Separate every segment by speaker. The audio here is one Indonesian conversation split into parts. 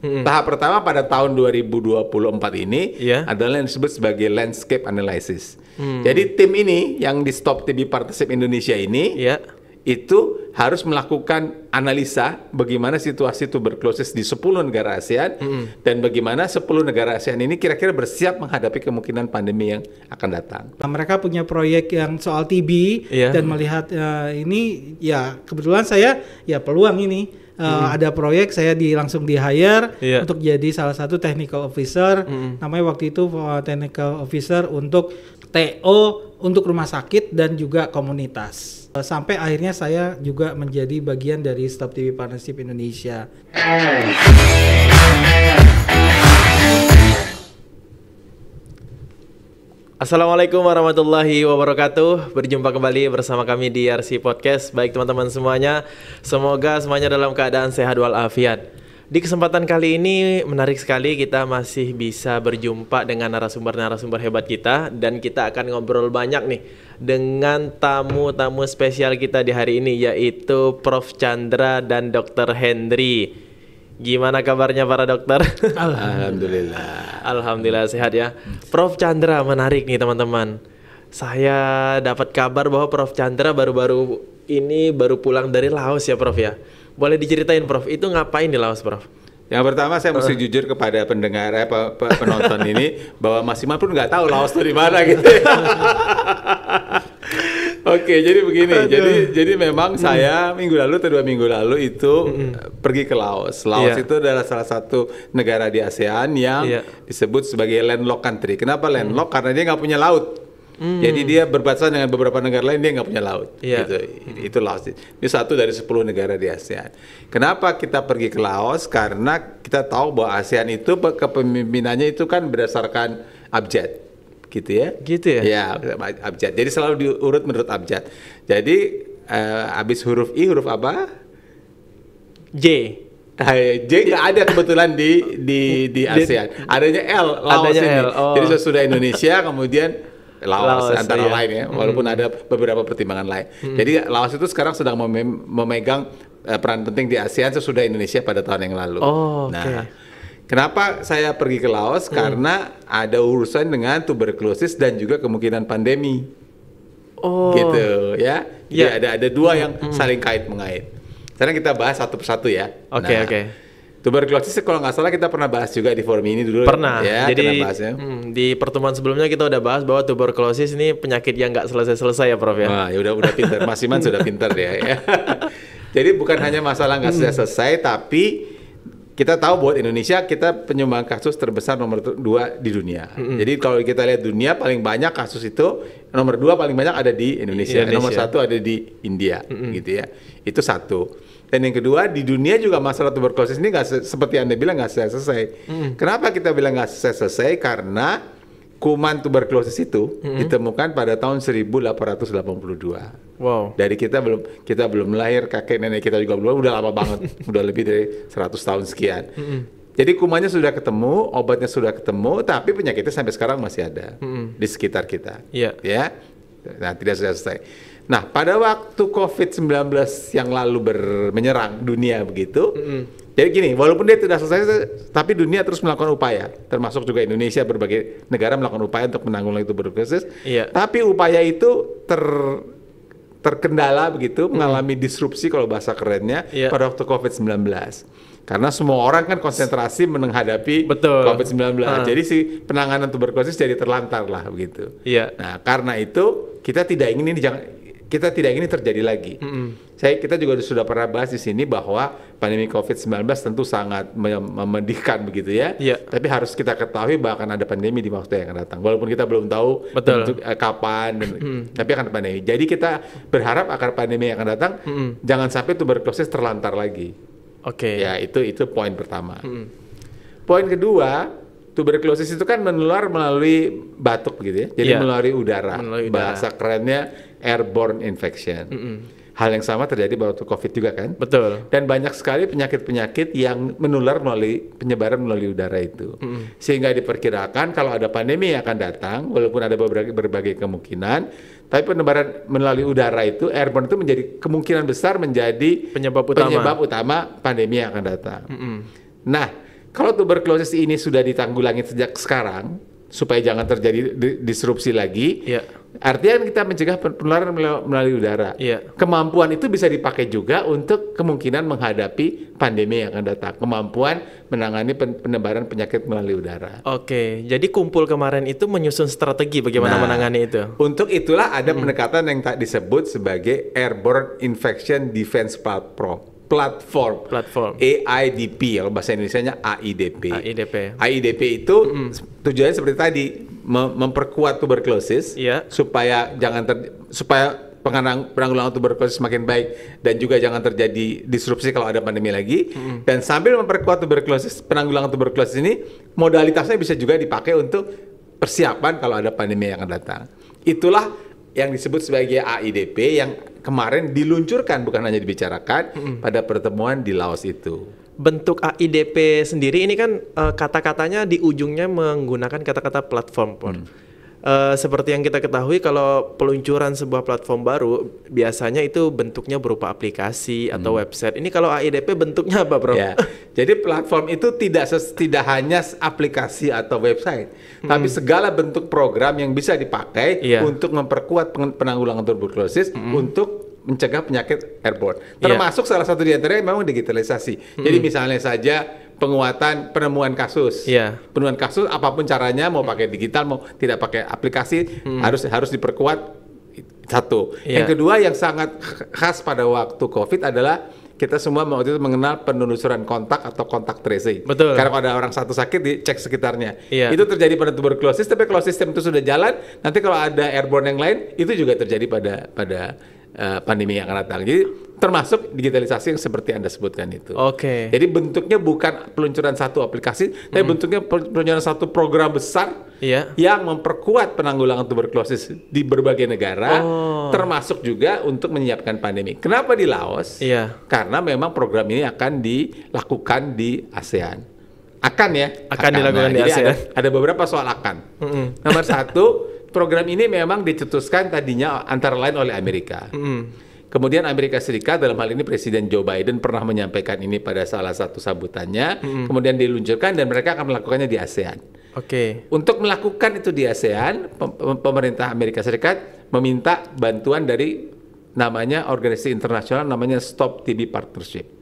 Speaker 1: Hmm. Tahap pertama pada tahun 2024 ini yeah. adalah yang disebut sebagai landscape analysis. Hmm. Jadi tim ini yang di Stop TV Partnership Indonesia ini yeah. itu harus melakukan analisa bagaimana situasi itu tuberkulosis di 10 negara ASEAN hmm. dan bagaimana 10 negara ASEAN ini kira-kira bersiap menghadapi kemungkinan pandemi yang akan datang.
Speaker 2: mereka punya proyek yang soal TB yeah. dan melihat uh, ini ya kebetulan saya ya peluang ini Eh, hmm. ada proyek saya di langsung di hire yeah. untuk jadi salah satu technical officer hmm. namanya waktu itu eh, technical officer untuk TO untuk rumah sakit dan juga komunitas eh, sampai akhirnya saya juga menjadi bagian dari Stop TV Partnership Indonesia.
Speaker 3: Assalamualaikum warahmatullahi wabarakatuh. Berjumpa kembali bersama kami di RC Podcast. Baik teman-teman semuanya, semoga semuanya dalam keadaan sehat walafiat. Di kesempatan kali ini menarik sekali kita masih bisa berjumpa dengan narasumber-narasumber hebat kita dan kita akan ngobrol banyak nih dengan tamu-tamu spesial kita di hari ini yaitu Prof Chandra dan Dr. Hendri. Gimana kabarnya para dokter? Alhamdulillah. Alhamdulillah sehat ya. Prof Chandra menarik nih teman-teman. Saya dapat kabar bahwa Prof Chandra baru-baru ini baru pulang dari Laos ya Prof ya. Boleh diceritain Prof, itu ngapain di Laos Prof? Yang pertama
Speaker 1: saya mesti uh. jujur kepada pendengar ya eh, penonton ini bahwa Mas Iman pun nggak tahu Laos itu di mana gitu. Ya. Oke, jadi begini. Aduh. Jadi jadi memang hmm. saya minggu lalu atau dua minggu lalu itu hmm. hmm. pergi ke Laos. Laos yeah. itu adalah salah satu negara di ASEAN yang yeah. disebut sebagai landlocked country. Kenapa hmm. landlocked? Hmm. Karena dia nggak punya laut. Hmm. Jadi dia berbatasan dengan beberapa negara lain dia nggak punya laut. Yeah. Gitu. Hmm. Itu Laos. Ini satu dari sepuluh negara di ASEAN. Kenapa kita pergi ke Laos? Karena kita tahu bahwa ASEAN itu kepemimpinannya itu kan berdasarkan abjad gitu ya. Gitu ya. Ya, abjad. Jadi selalu diurut menurut abjad. Jadi uh, eh, habis huruf i huruf apa? J. Ah, iya, J nggak ada kebetulan di di di ASEAN. Adanya L, Laos Adanya ini. L, oh. Jadi sesudah Indonesia kemudian Laos, Laos antara iya. lain ya, hmm. walaupun mm. ada beberapa pertimbangan lain. Mm. Jadi Laos itu sekarang sedang memegang eh, peran penting di ASEAN sesudah Indonesia pada tahun yang lalu. Oh, nah, Kenapa saya pergi ke Laos? Hmm. Karena ada urusan dengan tuberkulosis dan juga kemungkinan pandemi. Oh. Gitu ya. Iya. ada ada dua hmm. yang hmm. saling kait mengait. Sekarang kita bahas satu persatu ya. Oke okay, nah, oke. Okay. Tuberkulosis kalau nggak salah kita pernah bahas juga di forum ini dulu. Pernah. Ya, Jadi bahasnya. Hmm, di pertemuan sebelumnya kita udah bahas
Speaker 3: bahwa tuberkulosis ini penyakit yang nggak selesai-selesai ya, Prof ya. Wah, ya udah udah pintar. Mas Iman sudah pintar ya.
Speaker 1: Jadi bukan hanya masalah nggak selesai, hmm. selesai tapi kita tahu buat Indonesia kita penyumbang kasus terbesar nomor dua di dunia. Mm -hmm. Jadi kalau kita lihat dunia paling banyak kasus itu nomor dua paling banyak ada di Indonesia, iya, Indonesia. nomor satu ada di India, mm -hmm. gitu ya. Itu satu. Dan yang kedua di dunia juga masalah tuberkulosis ini nggak seperti anda bilang nggak selesai. Mm -hmm. Kenapa kita bilang nggak selesai? Karena kuman tuberkulosis itu hmm ditemukan pada tahun 1882. Wow. Dari kita belum kita belum lahir, kakek nenek kita juga belum, udah lama banget, udah lebih dari 100 tahun sekian. hmm Jadi kumannya sudah ketemu, obatnya sudah ketemu, tapi penyakitnya sampai sekarang masih ada hmm di sekitar kita. Iya. Yeah. Ya. Nah, tidak selesai. Nah, pada waktu COVID-19 yang lalu ber- menyerang dunia begitu, mm-hmm jadi gini, walaupun dia tidak selesai, tapi dunia terus melakukan upaya, termasuk juga Indonesia berbagai negara melakukan upaya untuk menanggulangi itu Iya. Tapi upaya itu ter terkendala begitu, hmm. mengalami disrupsi kalau bahasa kerennya iya. pada waktu COVID-19. Karena semua orang kan konsentrasi menghadapi COVID-19. Uh. Ah. Jadi si penanganan tuberkulosis jadi terlantar lah begitu. Iya. Nah, karena itu kita tidak ingin ini jangan kita tidak ingin terjadi lagi. Mm -hmm. Saya kita juga sudah pernah bahas di sini bahwa pandemi COVID-19 tentu sangat memedihkan begitu ya. Yeah. Tapi harus kita ketahui bahwa akan ada pandemi di waktu yang akan datang. Walaupun kita belum tahu Betul. Bentuk, eh, kapan mm -hmm. tapi akan pandemi. Jadi kita berharap akan pandemi yang akan datang mm -hmm. jangan sampai tuberkulosis terlantar lagi. Oke. Okay. Ya, itu itu poin pertama. Mm -hmm. Poin kedua, tuberkulosis itu kan menular melalui batuk gitu ya. Jadi yeah. melalui udara. Melalui udara. Bahasa kerennya airborne infection. Mm -mm. Hal yang sama terjadi waktu COVID juga kan? Betul. Dan banyak sekali penyakit-penyakit yang menular melalui penyebaran melalui udara itu. Mm -mm. Sehingga diperkirakan kalau ada pandemi yang akan datang, walaupun ada berbagai, berbagai kemungkinan, tapi penyebaran melalui udara itu airborne itu menjadi kemungkinan besar menjadi penyebab utama penyebab utama pandemi yang akan datang. Mm -hmm. Nah, kalau tuberkulosis ini sudah ditanggulangi sejak sekarang supaya jangan terjadi disrupsi lagi. Yeah. Artinya kita mencegah penularan melalui udara. Iya. Kemampuan itu bisa dipakai juga untuk kemungkinan menghadapi pandemi yang akan datang. Kemampuan menangani penebaran penyakit melalui udara.
Speaker 3: Oke, jadi kumpul kemarin itu menyusun strategi bagaimana nah, menangani
Speaker 1: itu. Untuk itulah ada hmm. pendekatan yang tak disebut sebagai airborne infection defense platform platform. Platform. AIDP kalau bahasa Indonesia-nya AIDP. AIDP. AIDP itu mm. tujuannya seperti tadi mem memperkuat tuberculosis yeah. supaya jangan ter supaya penanggulangan tuberkulosis semakin baik dan juga jangan terjadi disrupsi kalau ada pandemi lagi. Mm. Dan sambil memperkuat tuberkulosis, penanggulangan tuberkulosis ini modalitasnya bisa juga dipakai untuk persiapan kalau ada pandemi yang akan datang. Itulah yang disebut sebagai AIDP yang kemarin diluncurkan bukan hanya dibicarakan mm pada pertemuan di Laos itu. Bentuk AIDP sendiri
Speaker 3: ini kan uh, kata-katanya di ujungnya menggunakan kata-kata platform. Mm. Eh, seperti yang kita ketahui kalau peluncuran sebuah platform baru biasanya itu bentuknya berupa
Speaker 1: aplikasi hmm. atau website. Ini kalau AIDP bentuknya apa, Bro? Ya. Jadi platform itu tidak tidak hanya aplikasi atau website, hmm. tapi segala bentuk program yang bisa dipakai ya. untuk memperkuat penanggulangan tuberkulosis hmm. untuk mencegah penyakit airborne. Iya. Termasuk yeah. salah satu di antaranya memang digitalisasi. Hmm. Jadi misalnya saja penguatan penemuan kasus. Yeah. Penemuan kasus apapun caranya mau pakai digital mau tidak pakai aplikasi hmm. harus harus diperkuat satu. Yeah. Yang kedua yang sangat khas pada waktu Covid adalah kita semua mau itu mengenal penelusuran kontak atau kontak tracing. Betul. Karena pada orang satu sakit dicek sekitarnya. Iya. Itu terjadi pada tuberkulosis, tapi kalau sistem itu sudah jalan, nanti kalau ada airborne yang lain itu juga terjadi pada pada Eh, pandemi yang akan datang. Jadi termasuk digitalisasi yang seperti Anda sebutkan itu. Oke. Okay. Jadi bentuknya bukan peluncuran satu aplikasi, mm. tapi hmm. bentuknya peluncuran satu program besar yeah. yang memperkuat penanggulangan tuberkulosis di berbagai negara, oh. termasuk juga untuk menyiapkan pandemi. Kenapa di Laos? Yeah. Karena memang program ini akan dilakukan di ASEAN. Akan ya? Akan, akan. dilakukan nah, di ASEAN. Ada, ada beberapa soal akan. Mm -hmm. Nomor satu program ini memang dicetuskan tadinya antara lain oleh Amerika. Mm. Kemudian Amerika Serikat dalam hal ini Presiden Joe Biden pernah menyampaikan ini pada salah satu sambutannya, mm. kemudian diluncurkan dan mereka akan melakukannya di ASEAN. Oke. Okay. Untuk melakukan itu di ASEAN, pemerintah Amerika Serikat meminta bantuan dari namanya organisasi internasional namanya Stop TB Partnership.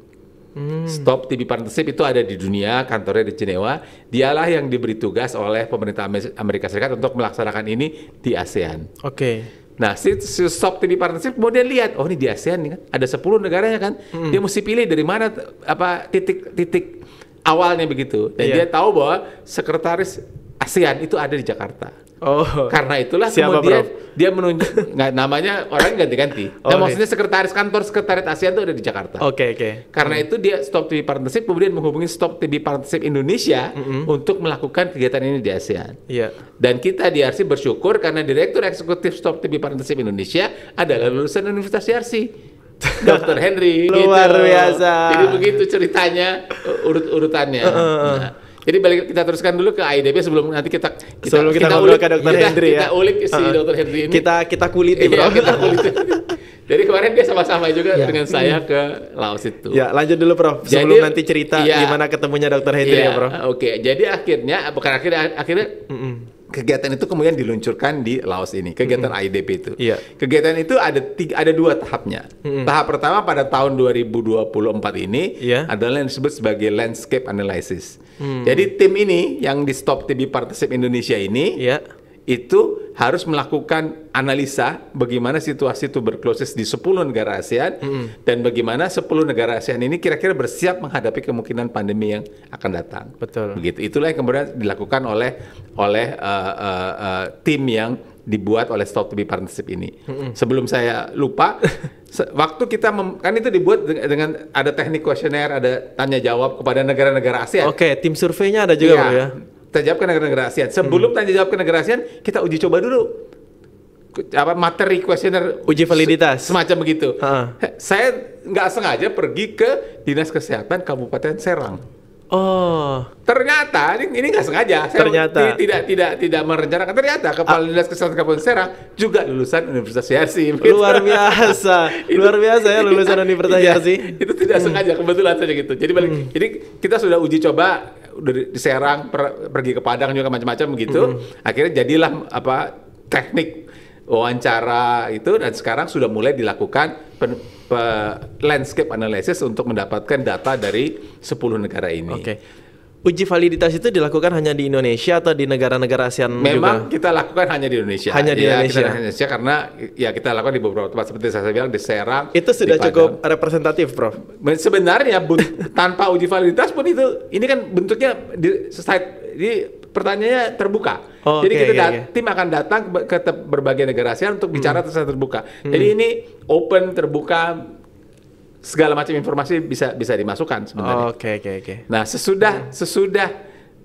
Speaker 1: Hmm. Stop TV Partnership itu ada di dunia, kantornya di Jenewa. Dialah yang diberi tugas oleh pemerintah Amerika Serikat untuk melaksanakan ini di ASEAN. Oke. Okay. Nah, si, si Stop TV Partnership kemudian lihat, oh ini di ASEAN nih kan, ada 10 negaranya kan. Hmm. Dia mesti pilih dari mana apa titik-titik awalnya begitu. Dan yeah. dia tahu bahwa sekretaris ASEAN itu ada di Jakarta.
Speaker 3: Oh. Karena itulah Siapa, kemudian
Speaker 1: Prof? dia menunjuk nggak namanya orang ganti-ganti. Oh, nah, maksudnya sekretaris kantor sekretariat ASEAN itu ada di Jakarta. Oke, okay, oke. Okay. Karena hmm. itu dia Stop TV Partnership kemudian menghubungi Stop TV Partnership Indonesia hmm. untuk melakukan kegiatan ini di ASEAN. Iya. Yeah. Dan kita di RC bersyukur karena direktur eksekutif Stop TV Partnership Indonesia adalah lulusan Universitas RC. Dr. Henry. Luar gitu. biasa. Jadi begitu ceritanya urut-urutannya. Uh -uh. Nah, jadi balik kita teruskan dulu ke IDB sebelum nanti kita kita sebelum kita, kita ulik ke Dokter iya, Hendri ya. Kita ulik si uh, Dokter Hendri ini. Kita kita kuliti iya, bro. kita kuliti. Jadi kemarin dia sama-sama juga ya. dengan saya iya. ke Laos itu. Ya, lanjut dulu Prof. Sebelum jadi, nanti cerita ya, gimana ketemunya Dokter Hendry ya, ya Prof. Oke, okay. jadi akhirnya bukan akhirnya akhirnya mm -mm kegiatan itu kemudian diluncurkan di Laos ini, kegiatan mm-hmm. IDP itu. Yeah. Kegiatan itu ada tiga, ada dua tahapnya. Mm-hmm. Tahap pertama pada tahun 2024 ini yeah. adalah yang disebut sebagai landscape analysis. Mm-hmm. Jadi tim ini yang di Stop TV Partnership Indonesia ini yeah itu harus melakukan analisa bagaimana situasi tuberkulosis di 10 negara ASEAN mm -hmm. dan bagaimana 10 negara ASEAN ini kira-kira bersiap menghadapi kemungkinan pandemi yang akan datang. Betul. Begitu. Itulah yang kemudian dilakukan oleh oleh uh, uh, uh, tim yang dibuat oleh Stop to Be Partnership ini. Mm -hmm. Sebelum saya lupa, waktu kita mem kan itu dibuat dengan, ada teknik kuesioner, ada tanya jawab kepada negara-negara ASEAN. Oke, okay, tim surveinya ada juga ya. Bro, ya tanya jawab ke negara-negara ASEAN. Sebelum hmm. tanya jawab ke negara ASEAN, kita uji coba dulu apa materi kuesioner uji validitas semacam begitu. Ha. Saya nggak sengaja pergi ke dinas kesehatan Kabupaten Serang. Oh, ternyata ini nggak sengaja. Saya ternyata tidak tidak tidak merencanakan. Ternyata kepala ah. dinas kesehatan Kabupaten Serang juga lulusan Universitas Yarsi. Luar biasa, itu, luar biasa ya lulusan iya. Universitas iya, Itu tidak hmm. sengaja kebetulan saja gitu. Jadi balik, hmm. jadi kita sudah uji coba udah diserang per, pergi ke Padang juga macam-macam gitu. Mm -hmm. Akhirnya jadilah apa teknik wawancara itu dan sekarang sudah mulai dilakukan pen, pe, landscape analysis untuk mendapatkan data dari 10 negara ini. Okay uji validitas itu dilakukan hanya di Indonesia atau di negara-negara ASEAN Memang juga? kita lakukan hanya di Indonesia. Hanya di ya, Indonesia. Kita Indonesia karena ya kita lakukan di beberapa tempat seperti saya bilang di Serang. Itu sudah cukup representatif, Prof. Sebenarnya tanpa uji validitas pun itu ini kan bentuknya di site. di pertanyaannya terbuka. Oh, Jadi okay, kita yeah, yeah. tim akan datang ke berbagai negara ASEAN untuk bicara hmm. terbuka. Hmm. Jadi ini open terbuka segala macam informasi bisa bisa dimasukkan sebenarnya. Oke oh, oke okay, oke. Okay, Nah, sesudah hmm. sesudah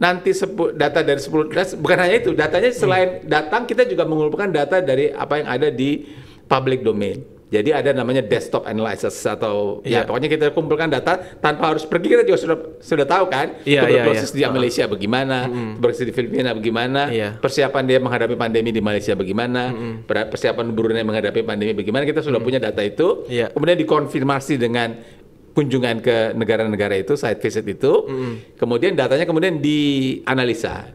Speaker 1: nanti sepuluh data dari 10 das, bukan hanya itu, datanya selain hmm. datang kita juga mengumpulkan data dari apa yang ada di public domain. Jadi ada namanya desktop analysis atau yeah. ya iya. pokoknya kita kumpulkan data tanpa harus pergi kita juga sudah sudah tahu kan yeah, itu yeah, di Malaysia bagaimana, mm. di Filipina bagaimana, yeah. persiapan dia menghadapi pandemi di Malaysia bagaimana, mm. persiapan Brunei menghadapi pandemi bagaimana kita sudah mm. punya data itu, yeah. kemudian dikonfirmasi dengan kunjungan ke negara-negara itu site visit itu, mm. kemudian datanya kemudian dianalisa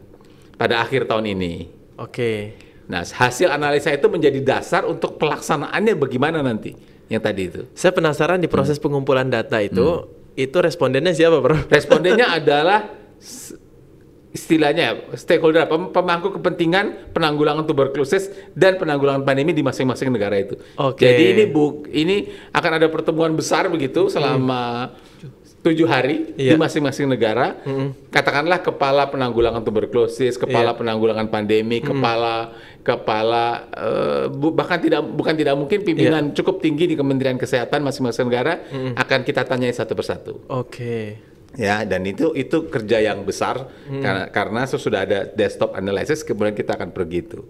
Speaker 1: pada akhir tahun ini. Oke. Okay. Nah, hasil analisa itu menjadi dasar untuk pelaksanaannya bagaimana nanti yang tadi itu. Saya penasaran di proses hmm. pengumpulan data itu, hmm. itu respondennya siapa, Bro? Respondennya adalah istilahnya stakeholder pemangku kepentingan penanggulangan tuberkulosis dan penanggulangan pandemi di masing-masing negara itu. Okay. Jadi ini bu ini akan ada pertemuan besar begitu selama hmm tujuh hari yeah. di iya. masing-masing negara. Mm-hmm. Katakanlah kepala penanggulangan tuberkulosis, kepala yeah. penanggulangan pandemi, mm-hmm. kepala kepala uh, bu, bahkan tidak bukan tidak mungkin pimpinan yeah. cukup tinggi di Kementerian Kesehatan masing-masing negara mm-hmm. akan kita tanyai satu persatu. Oke. Okay. Ya, dan itu itu kerja yang besar mm-hmm. karena karena sesudah ada desktop analysis kemudian kita akan pergi itu.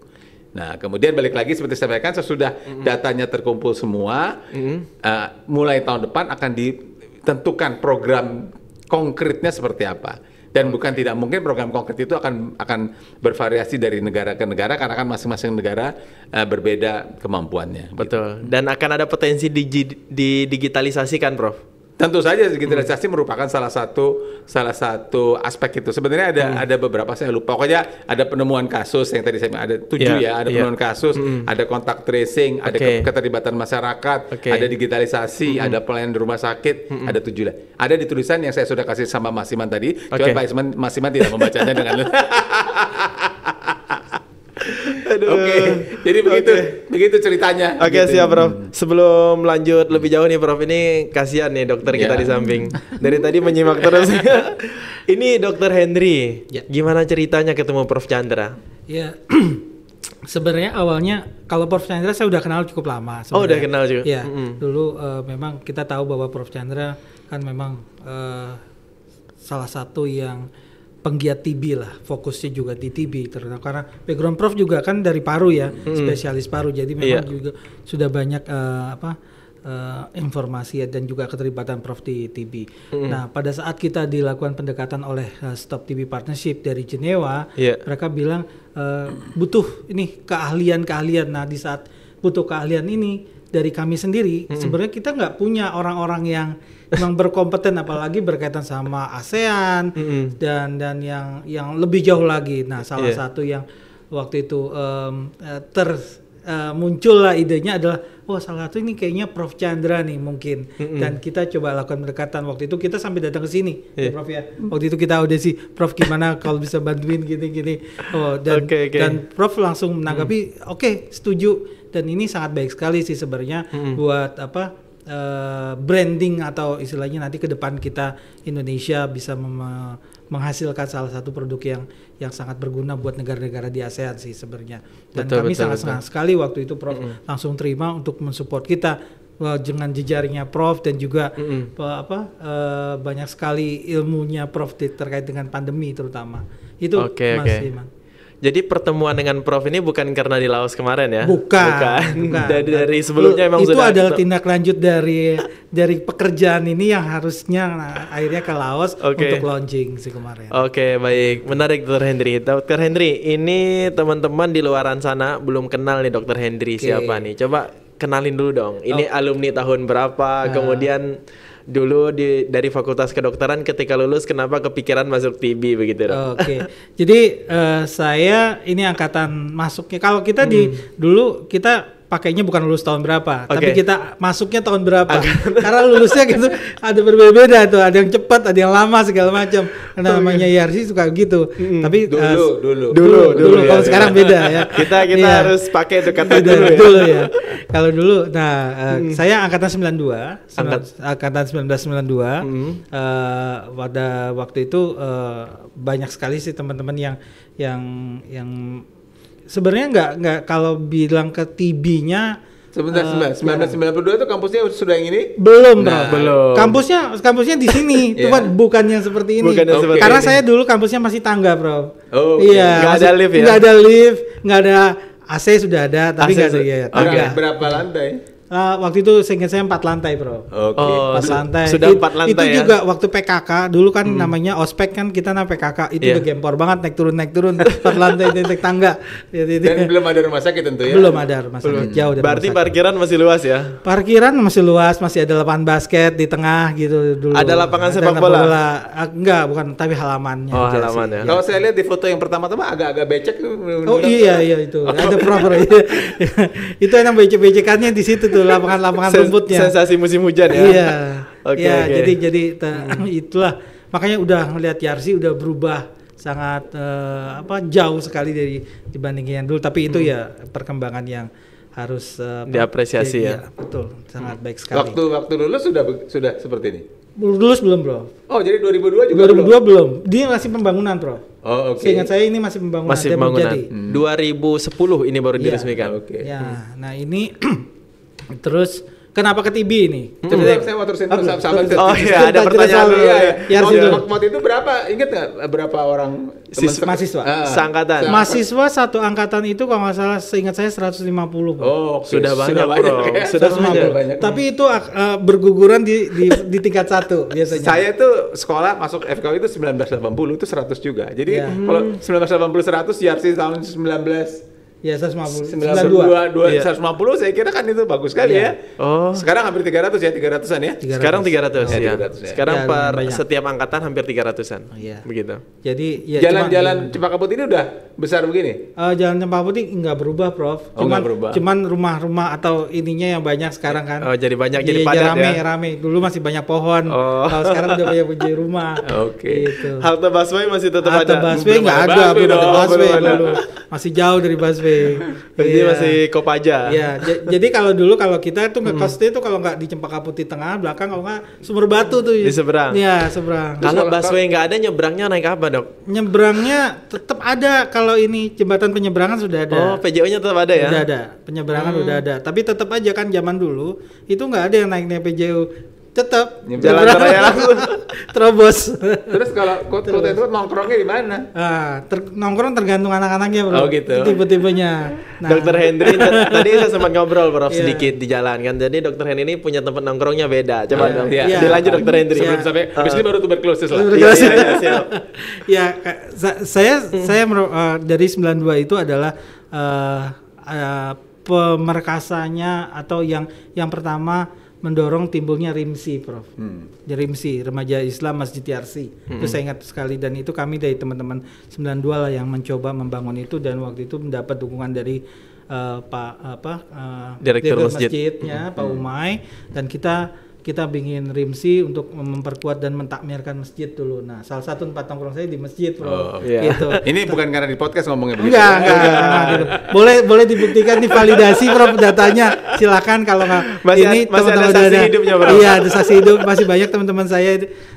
Speaker 1: Nah, kemudian balik lagi seperti saya sampaikan sesudah mm-hmm. datanya terkumpul semua, mm-hmm. uh, mulai tahun depan akan di tentukan program konkretnya seperti apa dan bukan tidak mungkin program konkret itu akan akan bervariasi dari negara ke negara karena kan masing-masing negara uh, berbeda kemampuannya. Betul. Gitu. Dan akan ada potensi digi, di digitalisasikan Prof? Tentu saja digitalisasi hmm. merupakan salah satu salah satu aspek itu. Sebenarnya ada hmm. ada beberapa saya lupa. Pokoknya ada penemuan kasus yang tadi saya ada tujuh yeah. ya, ada yeah. penemuan kasus, hmm. ada kontak tracing, okay. ada keterlibatan masyarakat, okay. ada digitalisasi, hmm. ada pelayanan di rumah sakit, hmm. ada tujuh lah. Ada di tulisan yang saya sudah kasih sama Mas Iman tadi, okay. cuma Pak Mas Iman tidak membacanya dengan Oke, jadi begitu, okay. begitu ceritanya. Oke gitu. siap
Speaker 3: Prof. Sebelum lanjut lebih jauh nih Prof, ini kasihan nih dokter yeah. kita ya. di samping. Dari tadi menyimak terus. ini dokter Henry, yeah. gimana ceritanya ketemu Prof Chandra?
Speaker 2: Ya, sebenarnya awalnya kalau Prof Chandra saya udah kenal cukup lama. Sebenernya. Oh udah kenal juga. Ya, mm -hmm. dulu uh, memang kita tahu bahwa Prof Chandra kan memang uh, salah satu yang penggiat TB lah fokusnya juga di TB karena karena background Prof juga kan dari paru ya hmm. spesialis paru jadi memang yeah. juga sudah banyak uh, apa uh, informasi dan juga keterlibatan Prof di TB. Hmm. Nah pada saat kita dilakukan pendekatan oleh uh, Stop TB Partnership dari Jenewa yeah. mereka bilang uh, butuh ini keahlian keahlian. Nah di saat butuh keahlian ini dari kami sendiri hmm. sebenarnya kita nggak punya orang-orang yang memang berkompeten apalagi berkaitan sama ASEAN mm -hmm. dan dan yang yang lebih jauh lagi. Nah, salah yeah. satu yang waktu itu um, ter uh, eh, muncul lah idenya adalah wah oh, salah satu ini kayaknya Prof Chandra nih mungkin mm -hmm. dan kita coba lakukan pendekatan waktu itu kita sampai datang ke sini yeah. Iya. Prof ya waktu itu kita audisi Prof gimana kalau bisa bantuin gini-gini oh dan okay, okay. dan Prof langsung menanggapi mm. oke okay, setuju dan ini sangat baik sekali sih sebenarnya mm -hmm. buat apa Eh, branding atau istilahnya nanti ke depan kita Indonesia bisa menghasilkan salah satu produk yang yang sangat berguna buat negara-negara di ASEAN sih sebenarnya. Dan betul, kami sangat senang sekali waktu itu Prof mm -hmm. langsung terima untuk mensupport kita eh, dengan jejaringnya Prof dan juga mm -hmm. apa uh, banyak sekali ilmunya Prof terkait dengan pandemi terutama. Itu okay, Mas okay. Iman.
Speaker 3: Jadi pertemuan dengan Prof ini bukan karena di Laos kemarin ya? Bukan. Bukan. bukan. Dari, dari sebelumnya memang itu sudah. Itu adalah
Speaker 2: tindak lanjut dari dari pekerjaan ini yang harusnya nah, akhirnya ke Laos okay. untuk launching sih
Speaker 3: kemarin. Oke, okay, baik. Menarik Dokter Hendri. Dr. Hendri, ini teman-teman di luaran sana belum kenal nih Dokter Hendri okay. siapa nih? Coba kenalin dulu dong. Ini oh. alumni tahun berapa? Nah. Kemudian dulu di dari fakultas kedokteran ketika lulus kenapa kepikiran masuk TB begitu
Speaker 2: dok? Oke, okay. jadi uh, saya ini angkatan masuknya kalau kita hmm. di dulu kita pakainya bukan lulus tahun berapa, okay. tapi kita masuknya tahun berapa. Karena lulusnya gitu ada berbeda-beda tuh, ada yang cepat, ada yang lama segala macam. namanya IRC suka gitu. Hmm, tapi dulu, uh, dulu, dulu, dulu, dulu. dulu. Kalau ya, sekarang ya. beda ya. Kita kita ya. harus
Speaker 3: pakai itu kata dulu, dulu ya. Dulu ya.
Speaker 2: Kalau dulu, nah uh, hmm. saya angkatan 92, Angkat. angkatan 1992. Hmm. Uh, pada waktu itu uh, banyak sekali sih teman-teman yang yang yang sebenarnya nggak nggak kalau bilang ke TB-nya Sebentar, uh, sebentar.
Speaker 1: dua itu kampusnya sudah yang ini? Belum, nah, nah. Belum.
Speaker 2: Kampusnya kampusnya di sini, yeah. yang bukannya seperti ini. Bukannya okay. Karena ini. saya dulu kampusnya masih tangga, Bro. Oh. Okay. Iya. Enggak ada lift ya. Nggak ada lift, nggak ada AC sudah ada, tapi nggak ada ya. Tangga. Okay. Berapa lantai? Uh, waktu itu seingat saya empat lantai bro. Oke. Okay. Oh, empat lantai. Sudah empat lantai itu ya. juga waktu PKK dulu kan hmm. namanya ospek kan kita nama PKK itu yeah. Iya. gempor banget naik turun naik turun empat lantai naik tangga. Iya, Dan belum ada
Speaker 1: rumah sakit tentu ya.
Speaker 2: Belum ada rumah sakit belum. jauh dari. Berarti
Speaker 3: parkiran masih luas ya?
Speaker 2: Parkiran masih luas masih ada lapangan basket di tengah gitu dulu. Ada lapangan sepak bola? bola. Ah, enggak bukan tapi halamannya. Oh halaman ya. Kalau
Speaker 1: saya lihat di foto yang pertama-tama agak-agak becek. Oh iya iya itu ada
Speaker 2: proper itu enak becek-becekannya di situ tuh itu lapangan-lapangan rumputnya. Sensasi musim hujan ya. Iya. Oke. Okay, ya, okay. jadi jadi hmm. itulah makanya udah melihat Yarsi udah berubah sangat uh, apa jauh sekali dari dibandingin yang dulu tapi itu hmm. ya perkembangan yang harus uh, diapresiasi ya, ya. Betul, sangat hmm. baik sekali. Waktu waktu lulus sudah sudah seperti ini. Lulus belum, Bro? Oh, jadi 2002 juga 2002 belum. belum. Dia masih pembangunan, Bro.
Speaker 3: Oh, oke. Okay. Seingat saya ini masih pembangunan. Masih pembangunan. Hmm. 2010 ini baru iya, diresmikan.
Speaker 2: Oke. okay. ya. Hmm. nah ini Terus kenapa ke TV ini? Mm. Jadi saya mau terusin dulu sama Oh iya, ada pertanyaan dulu. Iya, iya. Iya, iya.
Speaker 1: Waktu itu berapa? Ingat nggak berapa orang teman mahasiswa? Uh, seangkatan. Mahasiswa
Speaker 2: satu angkatan itu kalau nggak salah seingat saya 150. Oh, okay. sudah banyak, sudah banyak, bro. Ya? Sudah banyak. Tapi itu uh, berguguran di, di di tingkat satu biasanya. Saya
Speaker 1: itu sekolah masuk FKU itu 1980 itu 100 juga. Jadi yeah. kalau 1980 100 Yarsi tahun 19
Speaker 2: Ya 150. 92. 92 iya.
Speaker 1: 150 iya. saya kira kan itu bagus sekali iya. ya. Oh. Sekarang hampir 300 ya, 300-an ya. 300. Sekarang 300 oh, ya. 300 ya. Sekarang ya, per banyak. setiap angkatan hampir 300-an. Oh, iya. Begitu. Jadi ya jalan-jalan ya. Cempaka Putih ini udah besar begini?
Speaker 2: Uh, jalan Cempaka Putih nggak berubah, Prof. Cuman oh, nggak berubah. cuman rumah-rumah atau ininya yang banyak sekarang kan. Oh, jadi
Speaker 1: banyak jadi, jadi iya, iya, padat rame, ya.
Speaker 2: rame. Dulu masih banyak pohon. Oh. Kalau sekarang udah banyak jadi rumah.
Speaker 3: Oke. Okay. Gitu. Halte busway masih tetap Halte ada. Halte busway enggak ada, belum busway
Speaker 2: Masih jauh dari busway. Iya. Jadi iya. masih masih kopaja. Iya. jadi kalau dulu kalau kita tuh ngekosnya itu kalau nggak di Cempaka Putih tengah, belakang kalau nggak sumur batu tuh. Di seberang. Iya, seberang. Kalau busway nggak ada
Speaker 3: nyebrangnya naik apa, Dok?
Speaker 2: Nyebrangnya tetap ada kalau ini jembatan penyeberangan sudah ada. Oh, PJO-nya tetap ada ya? Sudah ada. Penyeberangan hmm. udah ada. Tapi tetap aja kan zaman dulu itu nggak ada yang naiknya PJO tetap jalan raya terobos terus kalau kota itu nongkrongnya di mana ah, ter nongkrong tergantung anak-anaknya bro oh gitu tipe-tipenya nah. dokter Hendri tadi saya sempat
Speaker 3: ngobrol bro yeah. sedikit di jalan kan jadi dokter Hendri ini punya tempat nongkrongnya beda coba yeah. dong yeah. yeah. dilanjut dokter Hendri iya. sebelum sampai iya. habis uh, ini baru tuberkulosis lah iya iya
Speaker 2: ya saya hmm. saya uh, dari 92 itu adalah uh, uh, pemerkasanya atau yang yang pertama mendorong timbulnya RIMSI, Prof. Hmm. RIMSI, Remaja Islam Masjid Yarsi. Hmm. Itu saya ingat sekali dan itu kami dari teman-teman 92 lah yang mencoba membangun itu dan waktu itu mendapat dukungan dari uh, Pak apa uh, Direktur, Direktur Masjid. Masjidnya hmm. Pak hmm. Umai dan kita kita bikin rimsi untuk memperkuat dan mentakmirkan masjid dulu. Nah, salah satu tempat tongkrong saya di masjid, bro. Oh, iya. gitu. Ini bukan karena di podcast ngomongnya begitu. Enggak, enggak, enggak, enggak gitu. Boleh boleh dibuktikan nih validasi bro datanya. Silakan kalau nggak masih, ini teman-teman ada saksi hidupnya, bro. Iya, ada saksi hidup masih banyak teman-teman saya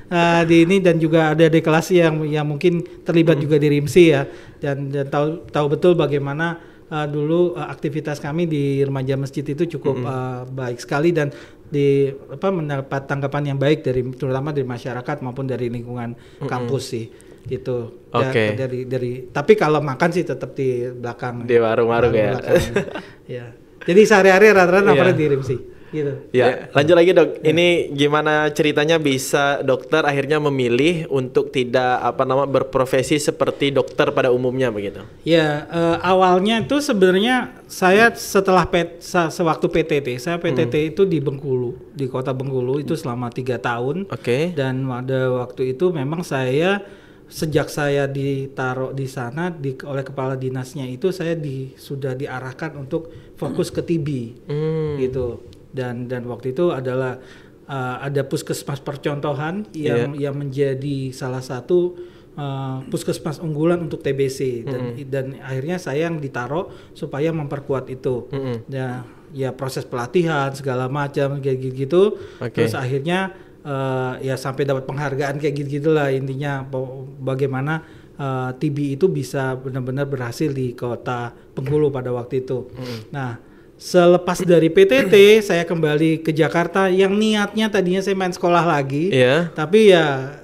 Speaker 2: uh, di ini dan juga ada di kelas yang yang mungkin terlibat hmm. juga di rimsi ya dan dan tahu tahu betul bagaimana uh, dulu uh, aktivitas kami di remaja masjid itu cukup mm -hmm. uh, baik sekali dan di apa mendapat tanggapan yang baik dari terutama dari masyarakat maupun dari lingkungan mm-hmm. kampus sih gitu. Oke. Okay. Dari, dari tapi kalau makan sih tetap di belakang. Di warung-warung ya. ya. Jadi sehari-hari rata-rata yeah. nongkrong di sih gitu.
Speaker 3: Ya, ya, lanjut lagi dok. Ya. Ini gimana ceritanya bisa dokter akhirnya memilih untuk tidak apa nama berprofesi seperti dokter pada umumnya begitu?
Speaker 2: Ya, uh, awalnya itu sebenarnya saya setelah pet, sewaktu PTT, saya PTT hmm. itu di Bengkulu, di kota Bengkulu itu selama tiga tahun. Oke. Okay. Dan pada waktu itu memang saya sejak saya ditaruh di sana di, oleh kepala dinasnya itu saya di, sudah diarahkan untuk fokus ke TB hmm. gitu dan dan waktu itu adalah uh, ada puskesmas percontohan iya. yang yeah. yang menjadi salah satu Uh, puskesmas unggulan untuk TBC dan mm -hmm. dan akhirnya saya yang ditaruh supaya memperkuat itu. Mm -hmm. Nah, ya proses pelatihan segala macam kayak gitu. Okay. Terus akhirnya uh, ya sampai dapat penghargaan kayak gitu gitulah intinya bagaimana uh, TB itu bisa benar-benar berhasil di kota Bengkulu pada waktu itu. Mm Nah, Selepas dari PTT saya kembali ke Jakarta yang niatnya tadinya saya main sekolah lagi. Yeah. Tapi ya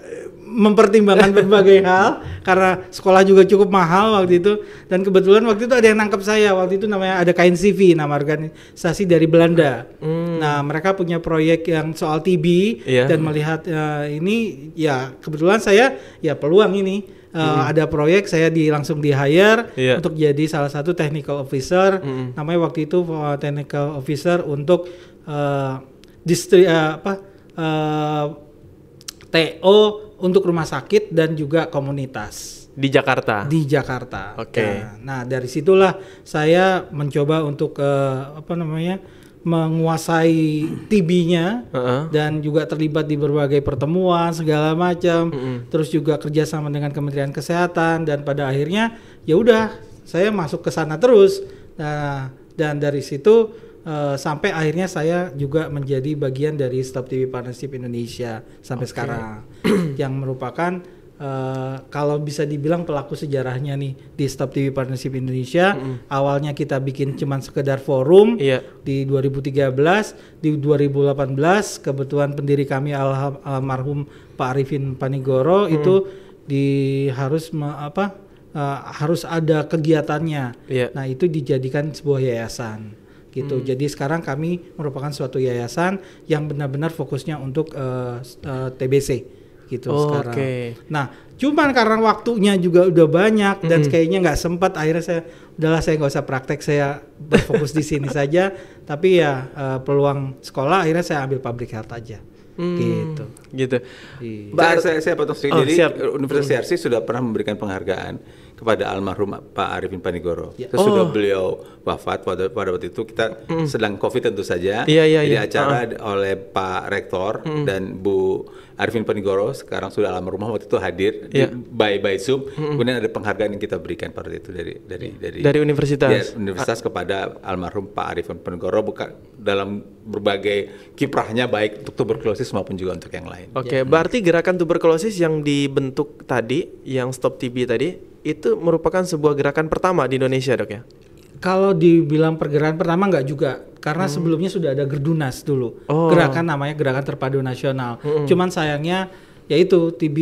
Speaker 2: mempertimbangkan berbagai hal karena sekolah juga cukup mahal waktu itu dan kebetulan waktu itu ada yang nangkep saya waktu itu namanya ada Kain CV nama organisasi dari Belanda. Hmm. Nah mereka punya proyek yang soal TB yeah. dan melihat uh, ini ya kebetulan saya ya peluang ini uh, mm. ada proyek saya di langsung di hire yeah. untuk jadi salah satu technical officer mm. namanya waktu itu uh, technical officer untuk uh, distri uh, apa uh, TO untuk rumah sakit dan juga komunitas
Speaker 3: di Jakarta. Di
Speaker 2: Jakarta. Oke. Okay. Nah, nah, dari situlah saya mencoba untuk uh, apa namanya? menguasai tv nya uh-huh. dan juga terlibat di berbagai pertemuan segala macam, uh-huh. terus juga kerjasama dengan Kementerian Kesehatan dan pada akhirnya ya udah saya masuk ke sana terus. Nah, dan dari situ uh, sampai akhirnya saya juga menjadi bagian dari Stop TV Partnership Indonesia sampai okay. sekarang yang merupakan Uh, kalau bisa dibilang pelaku sejarahnya nih di Stop TV Partnership Indonesia. Mm -hmm. Awalnya kita bikin cuman sekedar forum yeah. di 2013, di 2018 kebetulan pendiri kami almarhum Pak Arifin Panigoro mm. itu di harus me, apa uh, harus ada kegiatannya. Yeah. Nah, itu dijadikan sebuah yayasan gitu. Hmm. Jadi sekarang kami merupakan suatu yayasan yang benar-benar fokusnya untuk uh, eh, uh, TBC gitu oh, sekarang. Okay. Nah, cuman karena waktunya juga udah banyak mm -hmm. dan kayaknya nggak sempat akhirnya saya udahlah saya nggak usah praktek saya berfokus di sini saja. Tapi ya uh, peluang sekolah akhirnya saya ambil public health aja. Hmm, gitu.
Speaker 1: Gitu. Iya. Saya, saya, saya potong sedikit. Oh, Jadi Universitas hmm. sudah pernah memberikan penghargaan kepada almarhum Pak Arifin Panigoro. Ya. Sesudah oh. beliau wafat pada, pada waktu itu kita mm. sedang COVID tentu saja. Ya, ya, Jadi ya. acara uh. oleh Pak Rektor mm. dan Bu Arifin Panigoro sekarang sudah almarhum waktu itu hadir ya. di bye iya. bye Zoom. Mm. Kemudian ada penghargaan yang kita berikan pada itu dari dari iya. dari dari universitas. Ya, universitas A ah. kepada almarhum Pak Arifin Panigoro bukan dalam berbagai kiprahnya baik untuk tuberkulosis maupun juga untuk yang lain.
Speaker 3: Oke, okay, ya. berarti gerakan tuberkulosis yang dibentuk tadi yang stop TB tadi itu merupakan sebuah gerakan pertama di Indonesia dok ya?
Speaker 2: Kalau dibilang pergerakan pertama nggak juga, karena hmm. sebelumnya sudah ada gerdunas dulu, oh. gerakan namanya gerakan terpadu nasional. Hmm. Cuman sayangnya yaitu TB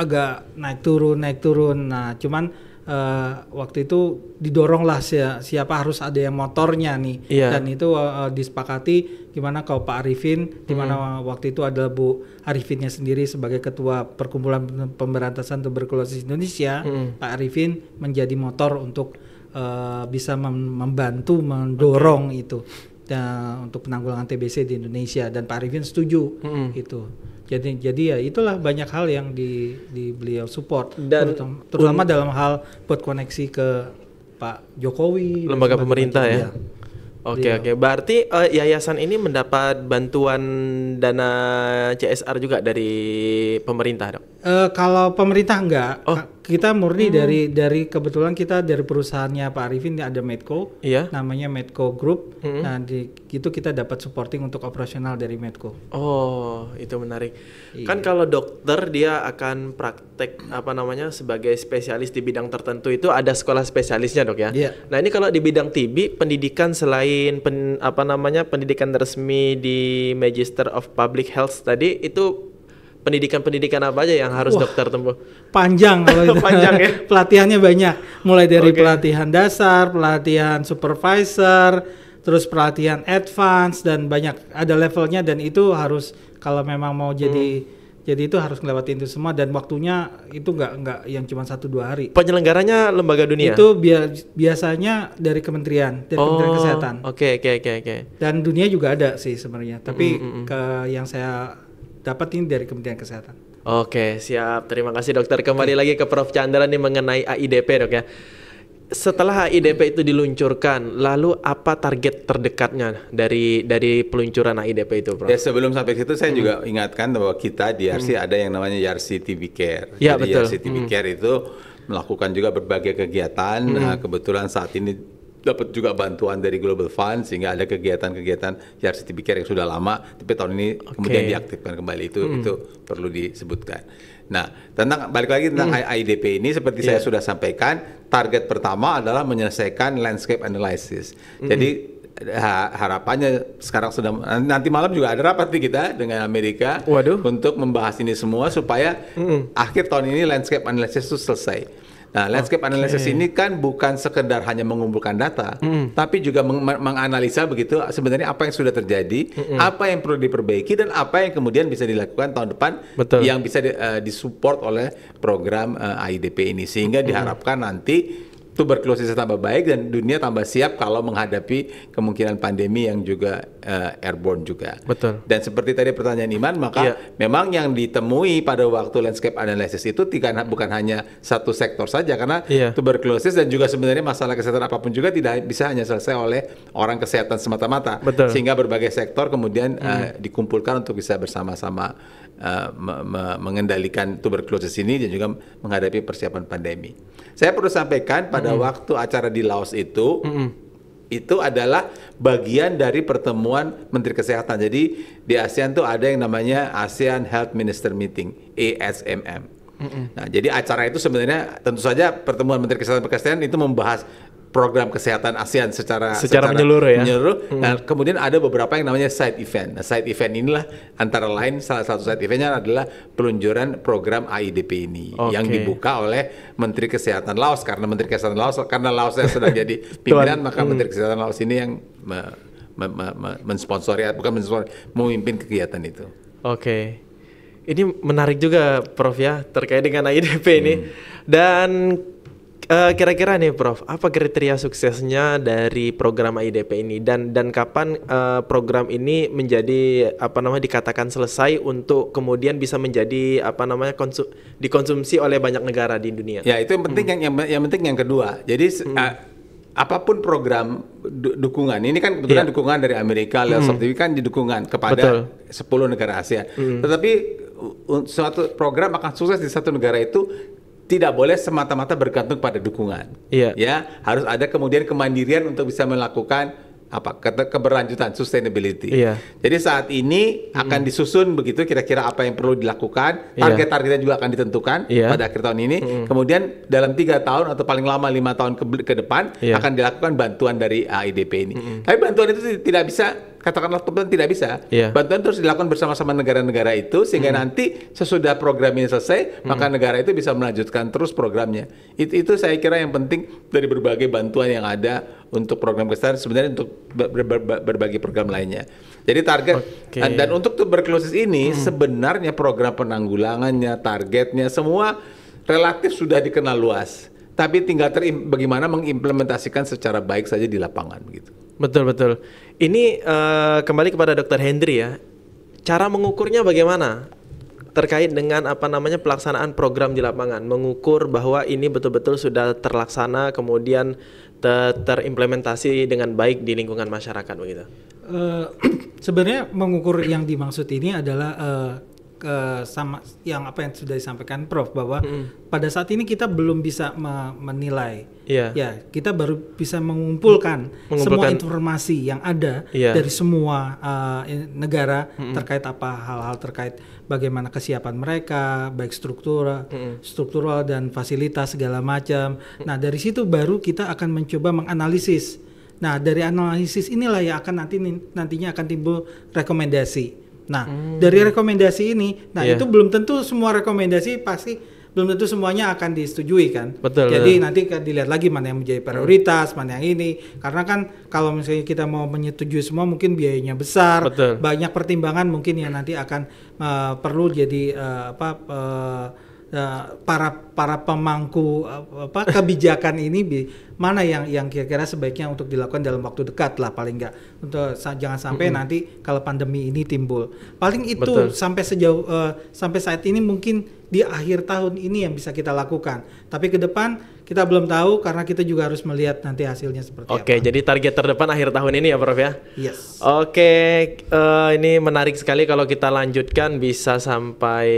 Speaker 2: agak naik turun naik turun. Nah cuman uh, waktu itu didoronglah si siapa harus ada yang motornya nih yeah. dan itu uh, disepakati gimana kalau Pak Arifin dimana hmm. waktu itu adalah Bu Arifinnya sendiri sebagai ketua perkumpulan pemberantasan tuberkulosis Indonesia hmm. Pak Arifin menjadi motor untuk uh, bisa mem membantu mendorong okay. itu dan untuk penanggulangan TBC di Indonesia dan Pak Arifin setuju hmm. itu jadi jadi ya itulah banyak hal yang di di beliau support dan terutama, dalam hal buat koneksi ke Pak Jokowi lembaga pemerintah ya. ya.
Speaker 3: Oke oke, berarti uh, yayasan ini mendapat bantuan dana CSR juga dari pemerintah dok?
Speaker 2: Uh, kalau pemerintah enggak, oh. kita murni hmm. dari dari kebetulan kita dari perusahaannya Pak Arifin ada Medco, iya. namanya Medco Group. Hmm. Nah di itu kita dapat supporting untuk operasional dari Medco.
Speaker 3: Oh itu menarik. Iya. Kan kalau dokter dia akan praktek apa namanya sebagai spesialis di bidang tertentu itu ada sekolah spesialisnya dok ya. Iya. Nah ini kalau di bidang TB pendidikan selain pen, apa namanya pendidikan resmi di Magister of Public Health tadi itu pendidikan-pendidikan apa aja yang harus Wah, dokter tempuh?
Speaker 2: Panjang kalau itu. panjang ya. Pelatihannya banyak. Mulai dari okay. pelatihan dasar, pelatihan supervisor, terus pelatihan advance dan banyak ada levelnya dan itu harus kalau memang mau jadi hmm. Jadi itu harus ngelewatin itu semua dan waktunya itu nggak nggak yang cuma satu dua hari.
Speaker 3: Penyelenggaranya lembaga dunia. Itu
Speaker 2: biasanya dari kementerian, dari oh, Kementerian Kesehatan.
Speaker 3: Oke okay, oke okay, oke okay,
Speaker 2: oke. Dan dunia juga ada sih sebenarnya, tapi mm, ke yang saya dapetin dari Kementerian Kesehatan.
Speaker 3: Oke, siap. Terima kasih dokter. Kembali lagi ke Prof Chandra nih mengenai AIDP, Dok ya. Setelah AIDP itu diluncurkan, lalu apa target terdekatnya dari dari peluncuran AIDP itu, Prof? Ya,
Speaker 1: sebelum sampai situ saya hmm. juga ingatkan bahwa kita di RC hmm. ada yang namanya YRC TV Care. Ya, Jadi betul. YRC TB hmm. Care itu melakukan juga berbagai kegiatan. Hmm. Nah, kebetulan saat ini dapat juga bantuan dari Global Fund sehingga ada kegiatan-kegiatan yang harus dipikir yang sudah lama tapi tahun ini okay. kemudian diaktifkan kembali itu hmm. itu perlu disebutkan. Nah, tentang balik lagi tentang hmm. IDP ini seperti yeah. saya iya. sudah sampaikan, target pertama adalah menyelesaikan landscape analysis. Hmm. Jadi harapannya sekarang sedang nanti malam juga ada rapat nih kita dengan Amerika Waduh. untuk membahas ini semua supaya hmm. akhir tahun ini landscape analysis itu selesai. Nah, landscape okay. analysis ini kan bukan sekedar hanya mengumpulkan data, mm. tapi juga meng menganalisa begitu sebenarnya apa yang sudah terjadi, mm -mm. apa yang perlu diperbaiki dan apa yang kemudian bisa dilakukan tahun depan Betul. yang bisa di, uh, disupport oleh program uh, eh, AIDP ini sehingga diharapkan nanti tuberkulosis tambah baik dan dunia tambah siap kalau menghadapi kemungkinan pandemi yang juga uh, airborne juga. Betul. Dan seperti tadi pertanyaan Iman, maka yeah. memang yang ditemui pada waktu landscape analysis itu tidak bukan hanya satu sektor saja karena yeah. tuberkulosis dan juga sebenarnya masalah kesehatan apapun juga tidak bisa hanya selesai oleh orang kesehatan semata-mata. Betul. Sehingga berbagai sektor kemudian mm. uh, dikumpulkan untuk bisa bersama-sama uh, me me mengendalikan tuberkulosis ini dan juga menghadapi persiapan pandemi. Saya perlu sampaikan pada -hmm. waktu acara di Laos itu mm itu adalah bagian dari pertemuan Menteri Kesehatan. Jadi di ASEAN tuh ada yang namanya ASEAN Health Minister Meeting (ASMM). Nah, jadi acara itu sebenarnya tentu saja pertemuan Menteri Kesehatan Pakistan itu membahas program kesehatan ASEAN secara secara, secara menyeluruh ya. Menyeluruh. Hmm. Nah, kemudian ada beberapa yang namanya side event. Nah, side event inilah antara lain salah satu side eventnya adalah peluncuran program AIDP ini okay. yang dibuka oleh Menteri Kesehatan Laos karena Menteri Kesehatan Laos karena Laos yang sedang jadi pimpinan Tuan. maka hmm. Menteri Kesehatan Laos ini yang me, me, me, me, mensponsori bukan mensponsori memimpin kegiatan itu.
Speaker 3: Oke. Okay ini menarik juga Prof ya terkait dengan AIDP ini. Hmm. Dan kira eh, kira-kira nih Prof, apa kriteria suksesnya dari program IDP ini dan dan kapan uh, program ini menjadi apa namanya dikatakan selesai untuk kemudian bisa menjadi apa namanya konsum dikonsumsi oleh banyak negara di dunia? Ya,
Speaker 2: itu
Speaker 1: yang penting hmm. yang, yang yang penting yang kedua. Jadi hmm. uh, apapun program du dukungan ini kan kebetulan yeah. dukungan dari Amerika lewat hmm. sertifikat kan didukungan kepada Betul. 10 negara Asia. Mm. Tetapi suatu program akan sukses di satu negara itu tidak boleh semata-mata bergantung pada dukungan. Iya. Ya, harus ada kemudian kemandirian untuk bisa melakukan apa ke keberlanjutan sustainability. Iya. Jadi saat ini akan hmm. disusun begitu kira-kira apa yang perlu dilakukan, iya. target-targetnya juga akan ditentukan iya. pada akhir tahun ini. Mm. Kemudian dalam tiga tahun atau paling lama lima tahun ke, ke depan iya. akan dilakukan bantuan dari AIDP ini. Mm. Tapi bantuan itu tidak bisa katakanlah kebetulan tidak bisa, yeah. bantuan terus dilakukan bersama-sama negara-negara itu sehingga hmm. nanti sesudah program ini selesai, hmm. maka negara itu bisa melanjutkan terus programnya. Itu, itu saya kira yang penting dari berbagai bantuan yang ada untuk program kesehatan sebenarnya untuk ber, ber, ber, berbagai program lainnya. Jadi target okay. dan untuk tuberkulosis ini hmm. sebenarnya program penanggulangannya, targetnya semua relatif sudah dikenal luas, tapi tinggal bagaimana mengimplementasikan secara baik saja di lapangan begitu. Betul betul. Ini uh, kembali kepada Dokter Hendri ya. Cara mengukurnya
Speaker 3: bagaimana? Terkait dengan apa namanya pelaksanaan program di lapangan, mengukur bahwa ini betul-betul sudah terlaksana kemudian ter terimplementasi dengan baik di lingkungan masyarakat begitu.
Speaker 2: Uh, sebenarnya mengukur yang dimaksud ini adalah uh, ke sama yang apa yang sudah disampaikan Prof bahwa mm. pada saat ini kita belum bisa me menilai. Yeah. Ya, kita baru bisa mengumpulkan, mengumpulkan semua informasi yang ada yeah. dari semua uh, negara mm -mm. terkait apa hal-hal terkait bagaimana kesiapan mereka, baik struktur, mm struktural dan fasilitas segala macam. Nah, dari situ baru kita akan mencoba menganalisis. Nah, dari analisis inilah yang akan nanti nantinya akan timbul rekomendasi. Nah, hmm. dari rekomendasi ini, nah yeah. itu belum tentu semua rekomendasi pasti belum tentu semuanya akan disetujui kan. Betul. Jadi nanti dilihat lagi mana yang menjadi prioritas, mana yang ini. Karena kan kalau misalnya kita mau menyetujui semua mungkin biayanya besar, Betul. banyak pertimbangan mungkin yang nanti akan uh, perlu jadi uh, apa uh, Eh, para para pemangku eh, apa kebijakan ini mana yang yang kira-kira sebaiknya untuk dilakukan dalam waktu dekat lah paling nggak untuk jangan sampai mm -hmm. nanti kalau pandemi ini timbul paling itu Betul. sampai sejauh uh, sampai saat ini mungkin di akhir tahun ini yang bisa kita lakukan tapi ke depan kita belum tahu karena kita juga harus melihat nanti hasilnya seperti
Speaker 3: okay, apa. Oke, jadi target terdepan akhir tahun ini ya, Prof ya. Yes. Oke, uh, ini menarik sekali kalau kita lanjutkan bisa sampai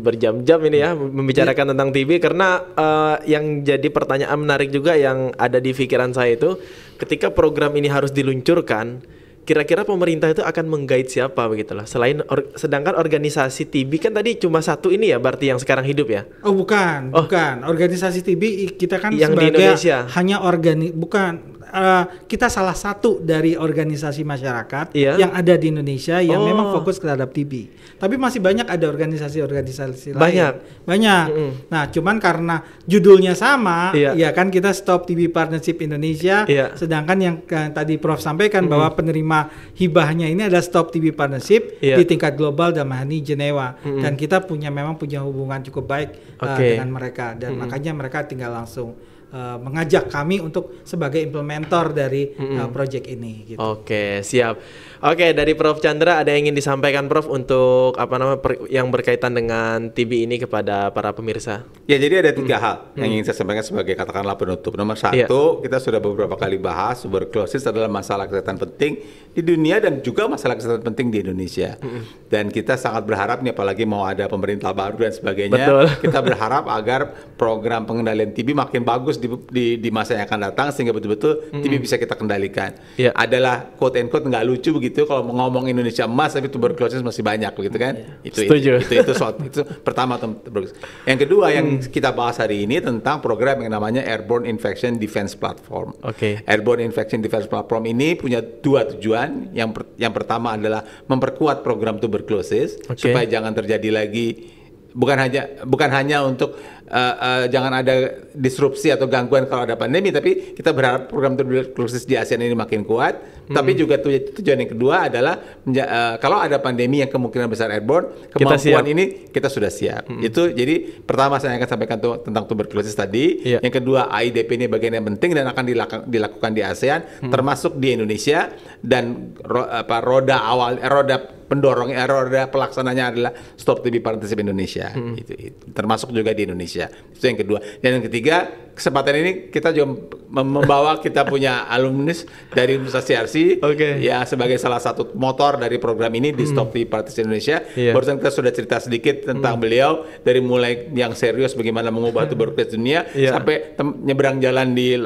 Speaker 3: berjam-jam ini ya iya. membicarakan iya. tentang TV karena uh, yang jadi pertanyaan menarik juga yang ada di pikiran saya itu ketika program ini harus diluncurkan kira-kira pemerintah itu akan menggait siapa begitulah selain or, sedangkan organisasi TB kan tadi cuma satu ini ya berarti yang sekarang hidup ya
Speaker 2: oh bukan oh. bukan organisasi TB kita kan yang sebagai di Indonesia. hanya organi bukan uh, kita salah satu dari organisasi masyarakat yeah. yang ada di Indonesia yang oh. memang fokus terhadap TB tapi masih banyak ada organisasi-organisasi lain banyak banyak mm -hmm. nah cuman karena judulnya sama yeah. ya kan kita stop TB Partnership Indonesia yeah. sedangkan yang, yang tadi Prof sampaikan mm -hmm. bahwa penerima hibahnya ini ada Stop TV Partnership yeah. di iya. tingkat global dan Mahani Jenewa mm -hmm. dan kita punya memang punya hubungan cukup baik eh, okay. uh, dengan mereka dan mm -hmm. makanya mereka tinggal langsung uh, mengajak kami untuk sebagai implementer dari mm -hmm. uh, project ini
Speaker 3: gitu. Oke, okay, siap. Oke, dari Prof Chandra ada yang ingin disampaikan Prof untuk apa nama per, yang berkaitan dengan TB ini kepada para pemirsa? Ya, jadi ada
Speaker 1: tiga hmm. hal yang hmm. ingin saya sampaikan sebagai katakanlah penutup. Nomor iya. satu, yeah. kita sudah beberapa kali bahas tuberculosis adalah masalah kesehatan penting di dunia dan juga masalah kesehatan penting di Indonesia. Hmm. Dan kita sangat berharap nih apalagi mau ada pemerintah baru dan sebagainya, Betul. kita berharap agar program pengendalian TB makin bagus di, di, di masa yang akan datang sehingga betul-betul hmm. TB bisa kita kendalikan. Yeah. Adalah quote and quote nggak lucu begitu gitu kalau ngomong Indonesia emas tapi tuberkulosis masih banyak gitu kan yeah. itu, Setuju. itu itu itu soal itu pertama tuberkulosis yang kedua hmm. yang kita bahas hari ini tentang program yang namanya Airborne Infection Defense Platform okay. Airborne Infection Defense Platform ini punya dua tujuan yang per, yang pertama adalah memperkuat program tuberkulosis okay. supaya jangan terjadi lagi bukan hanya bukan hanya untuk uh, uh, jangan ada disrupsi atau gangguan kalau ada pandemi tapi kita berharap program tuberkulosis di ASEAN ini makin kuat hmm. tapi juga tuj tujuan yang kedua adalah uh, kalau ada pandemi yang kemungkinan besar airborne kemampuan kita ini kita sudah siap hmm. itu jadi pertama saya akan sampaikan tuh, tentang tuberkulosis tadi yeah. yang kedua AIDP ini bagian yang penting dan akan dilak dilakukan di ASEAN hmm. termasuk di Indonesia dan ro apa roda awal eh, roda pendorong error pelaksananya adalah Stop TV Partnership Indonesia. Hmm. Itu, itu, termasuk juga di Indonesia. Itu yang kedua. Dan yang ketiga, kesempatan ini kita juga membawa kita punya alumni dari Universitas CRC okay. ya sebagai salah satu motor dari program ini di hmm. Stop di Partis Indonesia. Yeah. Barusan kita sudah cerita sedikit tentang mm. beliau dari mulai yang serius bagaimana mengubah tuberkulosis dunia yeah. sampai nyebrang jalan di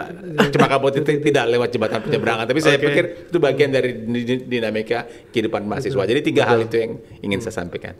Speaker 1: Cempaka Putih tidak lewat jembatan penyeberangan. Tapi saya okay. pikir itu bagian hmm. dari dinamika kehidupan mahasiswa. Jadi tiga Betul. hal itu yang ingin saya sampaikan.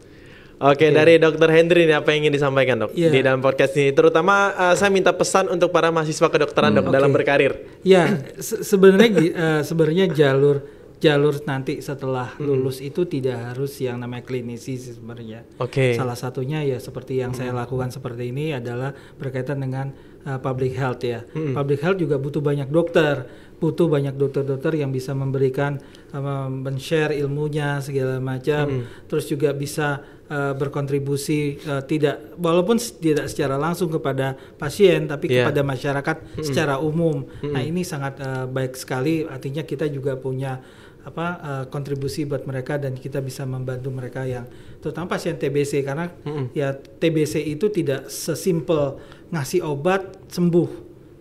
Speaker 3: Oke, okay, iya. dari Dokter Hendri nih apa yang ingin disampaikan dok yeah. di dalam podcast ini, terutama uh, saya minta pesan untuk para mahasiswa kedokteran hmm. dok okay. dalam berkarir.
Speaker 2: Ya, se sebenarnya uh, sebenarnya jalur jalur nanti setelah hmm. lulus itu tidak harus yang namanya klinisi sebenarnya. Oke. Okay. Salah satunya ya seperti yang hmm. saya lakukan seperti ini adalah berkaitan dengan uh, public health ya. Hmm. Public health juga butuh banyak dokter, butuh banyak dokter-dokter yang bisa memberikan uh, men-share ilmunya segala macam, hmm. terus juga bisa uh, berkontribusi uh, tidak walaupun tidak secara langsung kepada pasien tapi yeah. kepada masyarakat hmm. secara umum. Hmm. Nah, ini sangat uh, baik sekali artinya kita juga punya apa uh, kontribusi buat mereka dan kita bisa membantu mereka yang terutama pasien TBC karena mm -hmm. ya TBC itu tidak sesimpel ngasih obat sembuh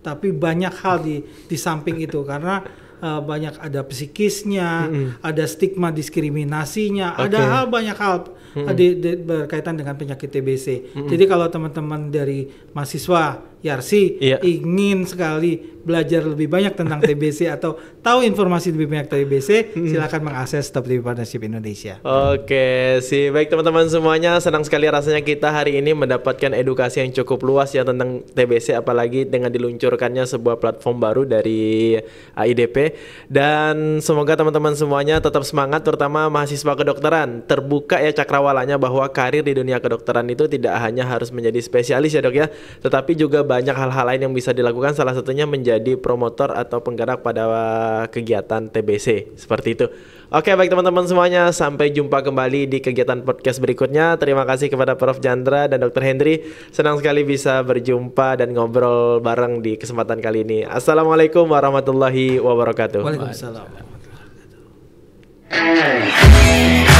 Speaker 2: tapi banyak hal di di samping itu karena uh, banyak ada psikisnya, mm -hmm. ada stigma diskriminasinya, okay. ada hal banyak hal hmm. Ah, di, di, berkaitan dengan penyakit TBC. Hmm. Jadi kalau teman-teman dari mahasiswa Yarsi yeah. ingin sekali belajar lebih banyak tentang TBC atau tahu informasi lebih banyak TBC, hmm. silakan mengakses Top TV Partnership Indonesia.
Speaker 3: Oke, sih baik teman-teman semuanya, senang sekali rasanya kita hari ini mendapatkan edukasi yang cukup luas ya tentang TBC apalagi dengan diluncurkannya sebuah platform baru dari AIDP uh, dan semoga teman-teman semuanya tetap semangat terutama mahasiswa kedokteran, terbuka ya cakrawala awalannya bahwa karir di dunia kedokteran itu tidak hanya harus menjadi spesialis ya dok ya, tetapi juga banyak hal-hal lain yang bisa dilakukan salah satunya menjadi promotor atau penggerak pada uh, kegiatan TBC seperti itu. Oke baik teman-teman semuanya sampai jumpa kembali di kegiatan podcast berikutnya. Terima kasih kepada Prof Jandra dan Dr Hendri. Senang sekali bisa berjumpa dan ngobrol bareng di kesempatan kali ini. Assalamualaikum warahmatullahi wabarakatuh. Waalaikumsalam. Waalaikumsalam. Hey.